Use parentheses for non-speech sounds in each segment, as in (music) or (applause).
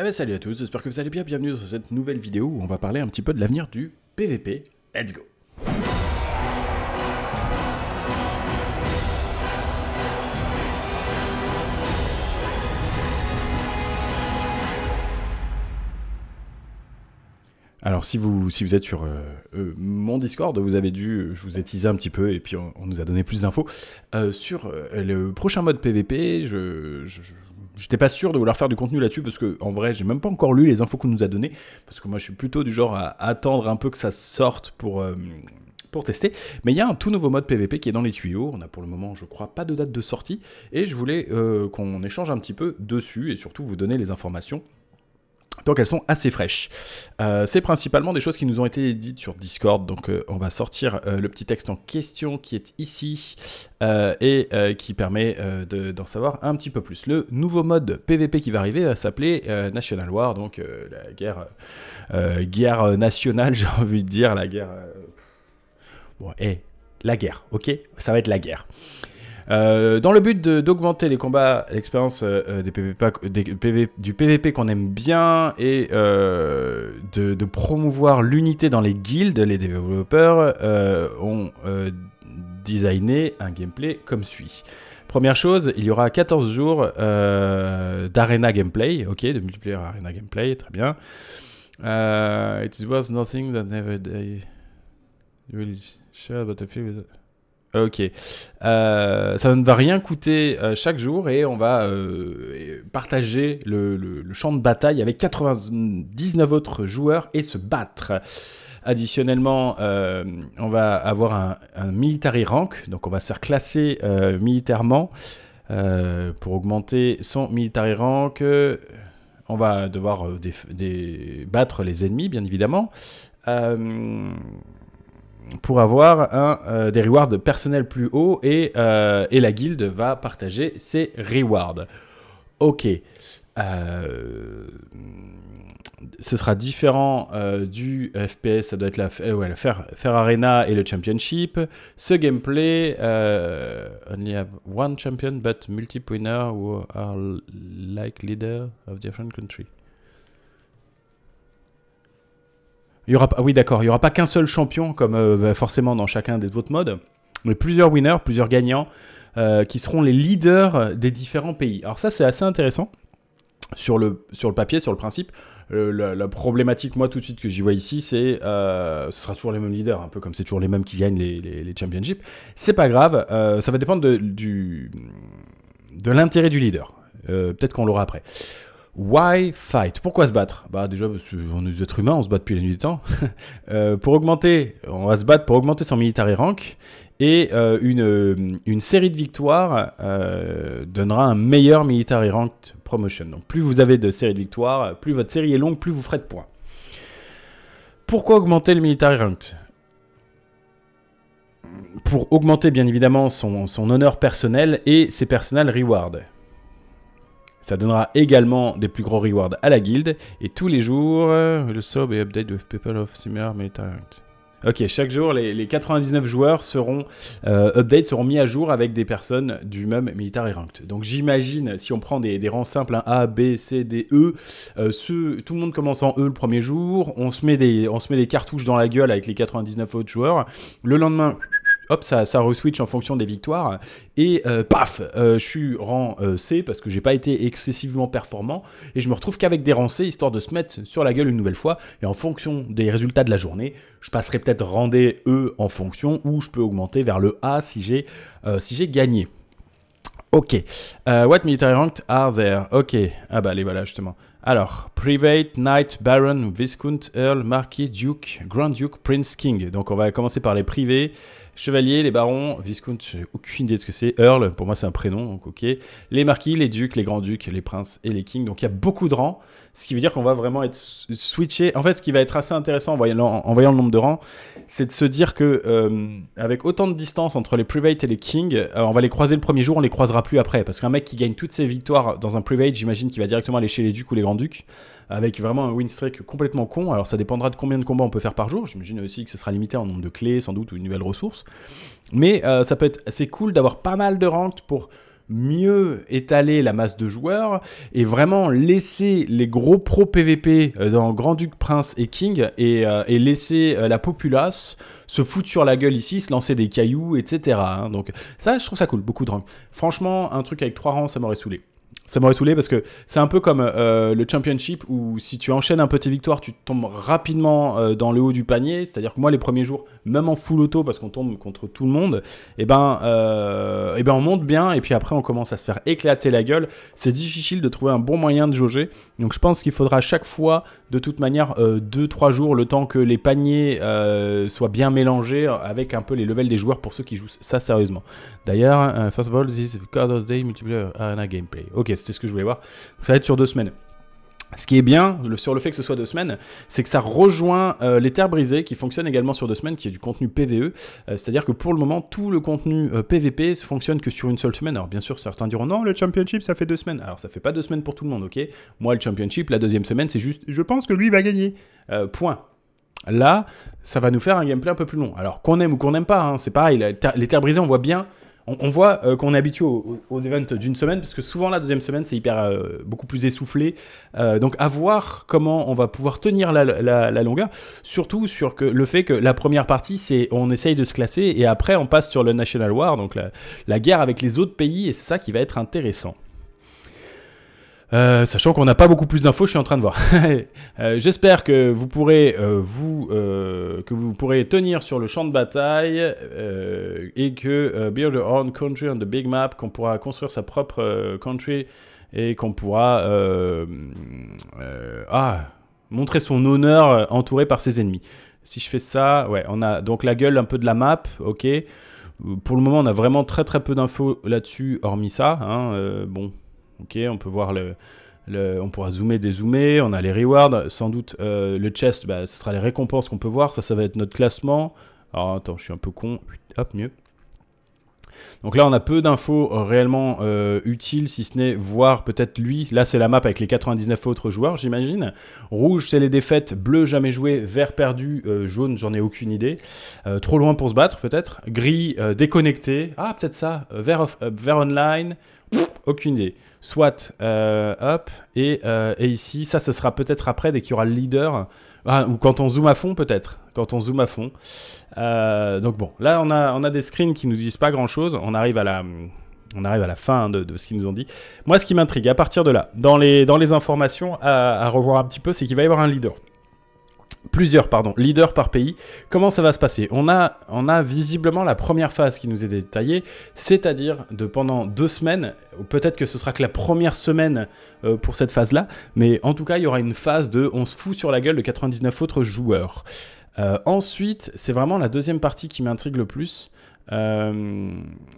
Eh ben, salut à tous, j'espère que vous allez bien, bienvenue dans cette nouvelle vidéo où on va parler un petit peu de l'avenir du PVP. Let's go Alors si vous, si vous êtes sur euh, euh, mon Discord, vous avez dû, euh, je vous ai teasé un petit peu et puis on, nous a donné plus d'infos. sur le prochain mode PVP, je j'étais pas sûr de vouloir faire du contenu là-dessus parce que en vrai, j'ai même pas encore lu les infos qu'on nous a données parce que moi, je suis plutôt du genre à attendre un peu que ça sorte pour euh, pour tester. Mais il y a un tout nouveau mode PVP qui est dans les tuyaux. On a pour le moment, je crois, pas de date de sortie et je voulais euh, qu'on échange un petit peu dessus et surtout vous donner les informations donc elles sont assez fraîches. Euh, c'est principalement des choses qui nous ont été dites sur Discord, donc euh, on va sortir euh, le petit texte en question qui est ici et qui permet d'en savoir un petit peu plus. Le nouveau mode PVP qui va arriver va s'appeler National War, donc la guerre, guerre nationale, (laughs) j'ai envie de dire, la guerre... Bon, et eh, la guerre, ok Ça va être la guerre. Euh, dans le but d'augmenter les combats, l'expérience euh, euh, du PVP qu'on aime bien et de, promouvoir l'unité dans les guildes, les développeurs ont designé un gameplay comme suit. Première chose, il y aura 14 jours d'arena gameplay, ok, de multiplayer arena gameplay, très bien. nothing that day. You will share Ok. Euh, ça ne va rien coûter euh, chaque jour et on va euh, partager le, champ de bataille avec 99 autres joueurs et se battre. Additionnellement, on va avoir un, un, military rank, donc on va se faire classer militairement pour augmenter son military rank. On va devoir battre les ennemis, bien évidemment. Euh, pour avoir un, euh, des rewards personnels plus hauts et, euh, et, la guilde va partager ses rewards. Ok. Euh, ce sera différent du FPS, ça doit être la, ouais, Arena et le Championship. Ce gameplay, only have one champion but multiple winner who are like leader of different countries. Il ah oui, d'accord, il n'y aura pas qu'un seul champion, comme euh, bah, forcément dans chacun des autres modes, mais plusieurs winners, plusieurs gagnants, euh, qui seront les leaders des différents pays. Alors ça, c'est assez intéressant sur le, sur le papier, sur le principe. la, problématique, moi, tout de suite, que j'y vois ici, c'est euh, ce sera toujours les mêmes leaders, un peu comme c'est toujours les mêmes qui gagnent les, les, championships. C'est pas grave, euh, ça va dépendre de, de l'intérêt du leader. Peut-être qu'on l'aura après. Why fight Pourquoi se battre Bah déjà, parce est des êtres humains, on se bat depuis la nuit des temps. (laughs) Euh, pour augmenter, on va se battre pour augmenter son military rank et euh, une, euh, une, série de victoires donnera un meilleur military rank promotion. Donc plus vous avez de séries de victoires, plus votre série est longue, plus vous ferez de points. Pourquoi augmenter le military rank Pour augmenter bien évidemment son, son honneur personnel et ses personnels rewards. Ça donnera également des plus gros rewards à la guilde. Et tous les jours, euh, le sub et update with people of similar military. Ok, chaque jour, les, 99 joueurs seront euh, update seront mis à jour avec des personnes du même military ranked. Donc j'imagine, si on prend des, rangs simples, hein, A, B, C, D, E, euh, tout le monde commence en E le premier jour, on se, met des, on se met des cartouches dans la gueule avec les 99 autres joueurs, le lendemain hop, ça, ça re-switch en fonction des victoires. Et euh, paf, euh, je suis rang euh, C parce que j'ai pas été excessivement performant. Et je me retrouve qu'avec des rangs C, histoire de se mettre sur la gueule une nouvelle fois. Et en fonction des résultats de la journée, je passerai peut-être rang D, E en fonction, ou je peux augmenter vers le A si j'ai si gagné. Ok. what military ranked are there? Ok. Ah bah les voilà justement. Alors, Private, Knight, Baron, Viscount, Earl, Marquis, Duke, Grand Duke, Prince, King. Donc on va commencer par les privés. Chevaliers, les barons, Viscount, aucune idée de ce que c'est. Earl, pour moi c'est un prénom, donc ok. Les marquis, les ducs, les grands-ducs, les princes et les kings. Donc il y a beaucoup de rangs, ce qui veut dire qu'on va vraiment être switché. En fait, ce qui va être assez intéressant en en voyant le nombre de rangs, c'est de se dire que euh, avec autant de distance entre les private et les kings, euh, on va les croiser le premier jour, on les croisera plus après. Parce qu'un mec qui gagne toutes ses victoires dans un private, j'imagine qu'il va directement aller chez les ducs ou les grands ducs, avec vraiment un win streak complètement con. Alors ça dépendra de combien de combats on peut faire par jour. J'imagine aussi que ce sera limité en nombre de clés, sans doute, ou une nouvelle ressource. Mais euh, ça peut être, assez cool d'avoir pas mal de ranked pour mieux étaler la masse de joueurs et vraiment laisser les gros pro PVP euh, dans Grand-Duc, Prince et King et, euh, laisser euh, la populace se foutre sur la gueule ici, se lancer des cailloux, etc. Hein. Donc ça, je trouve ça cool, beaucoup de rangs. Franchement, un truc avec trois rangs, ça m'aurait saoulé ça m'aurait saoulé parce que c'est un peu comme euh, euh, le championship où si tu enchaînes un petit victoire tu tombes rapidement euh, dans le haut du panier. C'est-à-dire que moi, les premiers jours, même en full auto, parce qu'on tombe contre tout le monde, et eh ben, euh, eh ben on monte bien et puis après on commence à se faire éclater la gueule. C'est difficile de trouver un bon moyen de jauger. Donc je pense qu'il faudra chaque fois, de toute manière, 2-3 jours, le temps que les paniers soient bien mélangés avec un peu les levels des joueurs pour ceux qui jouent ça sérieusement. D'ailleurs, first of all, this card of Day multiplayer arena gameplay. Ok, c'était ce que je voulais voir. Ça va être sur deux semaines. Ce qui est bien le, sur le fait que ce soit deux semaines, c'est que ça rejoint euh, les terres brisées qui fonctionne également sur deux semaines, qui est du contenu PVE. Euh, c'est-à-dire que pour le moment, tout le contenu PVP euh, PVP fonctionne que sur une seule semaine. Alors bien sûr, certains diront non, le championship ça fait deux semaines. Alors ça fait pas deux semaines pour tout le monde, ok Moi, le championship, la deuxième semaine, c'est juste je pense que lui va gagner. point. Là, ça va nous faire un gameplay un peu plus long. Alors qu'on aime ou qu'on n'aime pas, hein, c'est pareil. Les terres brisées, on voit bien on, voit euh, qu'on est habitué aux, events d'une semaine, parce que souvent la deuxième semaine, c'est hyper euh, beaucoup plus essoufflé. Euh, donc à voir comment on va pouvoir tenir la, longueur, surtout sur le fait que la première partie, c'est on essaye de se classer, et après on passe sur le National War, donc la guerre avec les autres pays, et c'est ça qui va être intéressant. Euh, sachant qu'on n'a pas beaucoup plus d'infos, je suis en train de voir. (laughs) Euh, j'espère que vous pourrez euh, que vous pourrez tenir sur le champ de bataille et que build your own country on the big map, qu'on pourra construire sa propre country et qu'on pourra ah, montrer son honneur entouré par ses ennemis. Si je fais ça, ouais, on a donc la gueule un peu de la map, ok. Pour le moment, on a vraiment très très peu d'infos là-dessus, hormis ça. Hein, bon, Ok, on peut voir le, on pourra zoomer, dézoomer, on a les rewards, sans doute euh, le chest, bah, ce sera les récompenses qu'on peut voir, ça ça va être notre classement. Alors attends, je suis un peu con, hop, mieux. Donc là on a peu d'infos réellement euh, utiles, si ce n'est voir peut-être lui, là c'est la map avec les 99 autres joueurs j'imagine. Rouge c'est les défaites, bleu jamais joué, vert perdu, euh, jaune j'en ai aucune idée. trop loin pour se battre peut-être, gris déconnecté, ah peut-être ça, vert, off, vert online, aucune idée. Soit, euh, hop, euh, et, ici, ça, ce sera peut-être après, dès qu'il y aura le leader, ah, ou quand on zoome à fond peut-être, quand on zoome à fond. Euh, donc bon, là, on a, on a des screens qui nous disent pas grand-chose, on arrive à la... On arrive à la fin hein, de, ce qu'ils nous ont dit. Moi, ce qui m'intrigue, à partir de là, dans les, dans les informations à revoir un petit peu, c'est qu'il va y avoir un leader plusieurs pardon, leaders par pays. Comment ça va se passer on a, on a visiblement la première phase qui nous est détaillée, c'est-à-dire de pendant deux semaines, peut-être que ce sera que la première semaine euh, pour cette phase-là, mais en tout cas, il y aura une phase de on se fout sur la gueule de 99 autres joueurs. Euh, ensuite, c'est vraiment la deuxième partie qui m'intrigue le plus. Euh,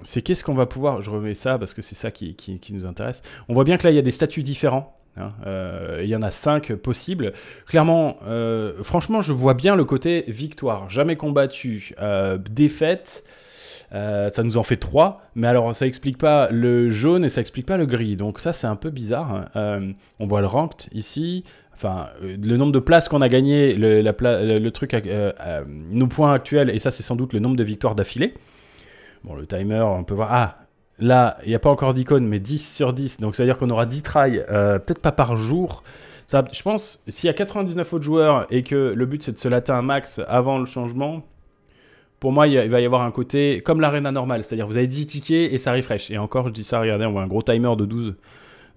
c'est qu'est-ce qu'on va pouvoir. Je remets ça parce que c'est ça qui, qui, nous intéresse. On voit bien que là, il y a des statuts différents Hein. Euh, il y en a 5 possibles. Clairement, euh, franchement, je vois bien le côté victoire, jamais combattu, euh, défaite. ça nous en fait 3, mais alors ça explique pas le jaune et ça explique pas le gris, donc ça c'est un peu bizarre. Hein. on voit le ranked ici, enfin le nombre de places qu'on a gagné, le, la le truc, nos points actuels, et ça c'est sans doute le nombre de victoires d'affilée. Bon, le timer, on peut voir. Ah, Là, il n'y a pas encore d'icône, mais 10 sur 10. Donc, ça veut dire qu'on aura 10 tries, euh, peut-être pas par jour. Ça, je pense, s'il y a 99 autres joueurs et que le but, c'est de se latter un max avant le changement, pour moi, il va y avoir un côté comme l'arena normale. C'est-à-dire, vous avez 10 tickets et ça refresh. Et encore, je dis ça, regardez, on voit un gros timer de 12,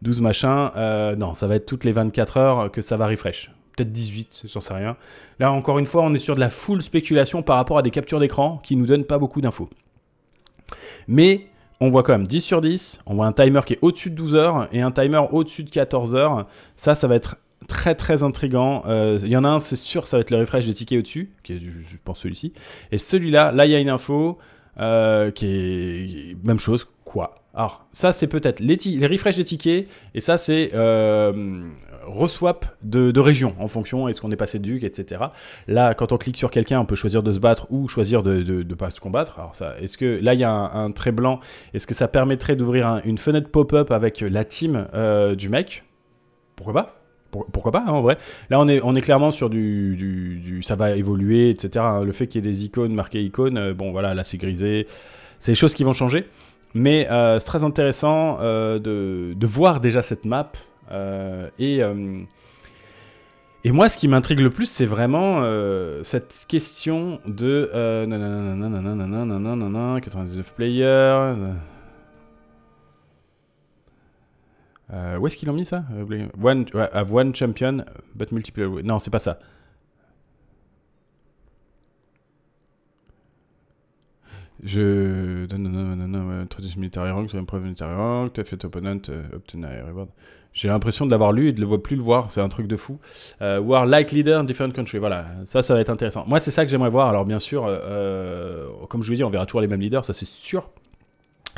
12 machins. Euh, non, ça va être toutes les 24 heures que ça va refresh. Peut-être 18, j'en sais rien. Là, encore une fois, on est sur de la full spéculation par rapport à des captures d'écran qui nous donnent pas beaucoup d'infos. Mais on voit quand même 10 sur 10, on voit un timer qui est au-dessus de 12 heures et un timer au-dessus de 14 heures. Ça, ça va être très très intrigant. Il euh, y en a un, c'est sûr, ça va être le refresh des tickets au-dessus, qui je, pense, celui-ci. Et celui-là, là, il y a une info euh, qui est même chose, alors, ça, c'est peut-être les, les, refresh des tickets, et ça, c'est re euh, reswap de, région, en fonction, est-ce qu'on est passé de duc, etc. Là, quand on clique sur quelqu'un, on peut choisir de se battre ou choisir de ne pas se combattre. Alors, ça, est-ce que là, il y a un, trait blanc, est-ce que ça permettrait d'ouvrir une fenêtre pop-up avec la team euh, du mec Pourquoi pas pourquoi pas hein, en vrai là on est clairement sur du, du ça va évoluer etc hein. le fait qu'il y ait des icônes marquées icônes euh, bon voilà là c'est grisé c'est des choses qui vont changer mais euh, c'est très intéressant euh, de, voir déjà cette map. Euh, et, et moi, ce qui m'intrigue le plus, c'est vraiment cette question de... 99 players... où est-ce qu'ils l'ont mis ça one, Have one champion, but multiplayer... Non, c'est pas ça. Je opponent, J'ai l'impression de l'avoir lu et de ne plus le voir, c'est un truc de fou. Euh, war like leader different country, voilà, ça, ça va être intéressant. Moi, c'est ça que j'aimerais voir. Alors, bien sûr, euh, euh, comme je vous l'ai dit, on verra toujours les mêmes leaders, ça c'est sûr.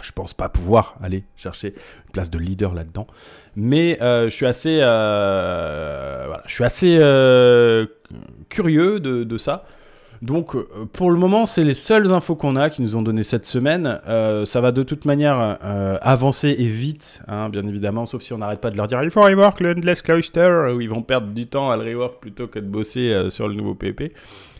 Je pense pas pouvoir aller chercher une place de leader là-dedans, mais je suis assez, je suis assez curieux de, de ça. Donc euh, pour le moment, c'est les seules infos qu'on a qui nous ont donné cette semaine. Euh, ça va de toute manière euh, avancer et vite, hein, bien évidemment, sauf si on n'arrête pas de leur dire il faut rework le Endless Cloister, où ils vont perdre du temps à le rework plutôt que de bosser sur le nouveau PP. E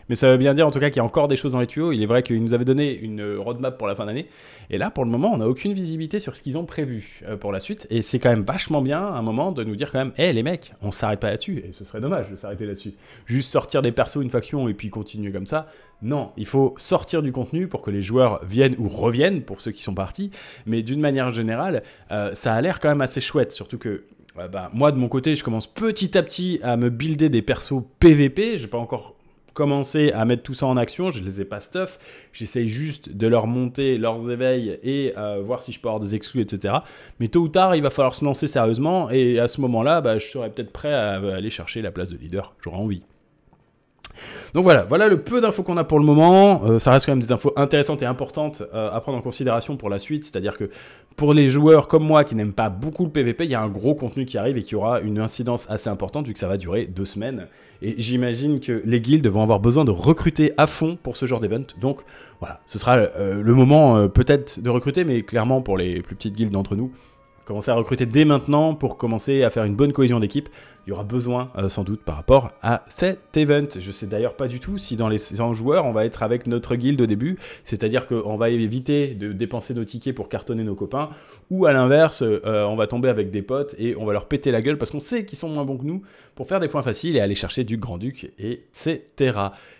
mais ça veut bien dire en tout cas qu'il y a encore des choses dans les tuyaux. Il est vrai qu'ils nous avaient donné une roadmap pour la fin d'année. Et là, pour le moment, on n'a aucune visibilité sur ce qu'ils ont prévu euh, pour la suite. Et c'est quand même vachement bien un moment de nous dire quand même, hé eh, les mecs, on s'arrête pas là-dessus. Et ce serait dommage de s'arrêter là-dessus. Juste sortir des persos, une faction et puis continuer comme ça. Non, il faut sortir du contenu pour que les joueurs viennent ou reviennent pour ceux qui sont partis. Mais d'une manière générale, euh, ça a l'air quand même assez chouette. Surtout que euh, bah, moi de mon côté, je commence petit à petit à me builder des persos PVP. J'ai pas encore commencer à mettre tout ça en action. Je les ai pas stuff. J'essaye juste de leur monter leurs éveils et euh, voir si je peux avoir des exclus, etc. Mais tôt ou tard, il va falloir se lancer sérieusement. Et à ce moment-là, bah, je serai peut-être prêt à aller chercher la place de leader. J'aurai envie. Donc voilà, voilà le peu d'infos qu'on a pour le moment. Euh, ça reste quand même des infos intéressantes et importantes euh, à prendre en considération pour la suite. C'est-à-dire que pour les joueurs comme moi qui n'aiment pas beaucoup le PVP, il y a un gros contenu qui arrive et qui aura une incidence assez importante vu que ça va durer deux semaines. Et j'imagine que les guildes vont avoir besoin de recruter à fond pour ce genre d'event. Donc voilà, ce sera euh, le moment peut-être de recruter, mais clairement pour les plus petites guildes d'entre nous, commencer à recruter dès maintenant pour commencer à faire une bonne cohésion d'équipe il y aura besoin euh, sans doute par rapport à cet event. Je sais d'ailleurs pas du tout si dans les 100 joueurs, on va être avec notre guilde au début, c'est-à-dire qu'on va éviter de dépenser nos tickets pour cartonner nos copains, ou à l'inverse, euh, on va tomber avec des potes et on va leur péter la gueule parce qu'on sait qu'ils sont moins bons que nous pour faire des points faciles et aller chercher du grand-duc, etc.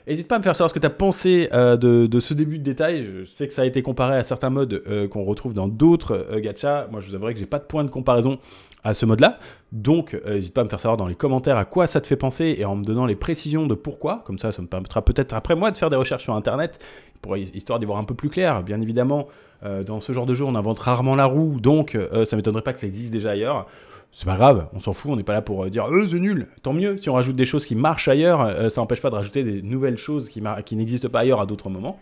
N'hésite pas à me faire savoir ce que tu as pensé euh, de, ce début de détail. Je sais que ça a été comparé à certains modes qu'on retrouve dans d'autres gachas. Moi, je vous avouerai que j'ai pas de point de comparaison à ce mode-là. Donc, euh, n'hésite pas à me faire savoir dans les commentaires à quoi ça te fait penser et en me donnant les précisions de pourquoi. Comme ça, ça me permettra peut-être après moi de faire des recherches sur Internet, pour, histoire d'y voir un peu plus clair. Bien évidemment, euh, dans ce genre de jeu, on invente rarement la roue, donc ça euh, ça m'étonnerait pas que ça existe déjà ailleurs. C'est pas grave, on s'en fout, on n'est pas là pour dire euh, c'est nul. Tant mieux, si on rajoute des choses qui marchent ailleurs, ça n'empêche pas de rajouter des nouvelles choses qui n'existent pas ailleurs à d'autres moments.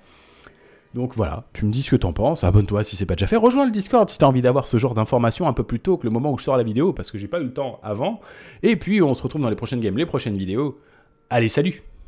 Donc voilà, tu me dis ce que t'en penses, abonne-toi si c'est pas déjà fait, rejoins le Discord si t'as envie d'avoir ce genre d'informations un peu plus tôt que le moment où je sors la vidéo, parce que j'ai pas eu le temps avant. Et puis on se retrouve dans les prochaines games, les prochaines vidéos. Allez, salut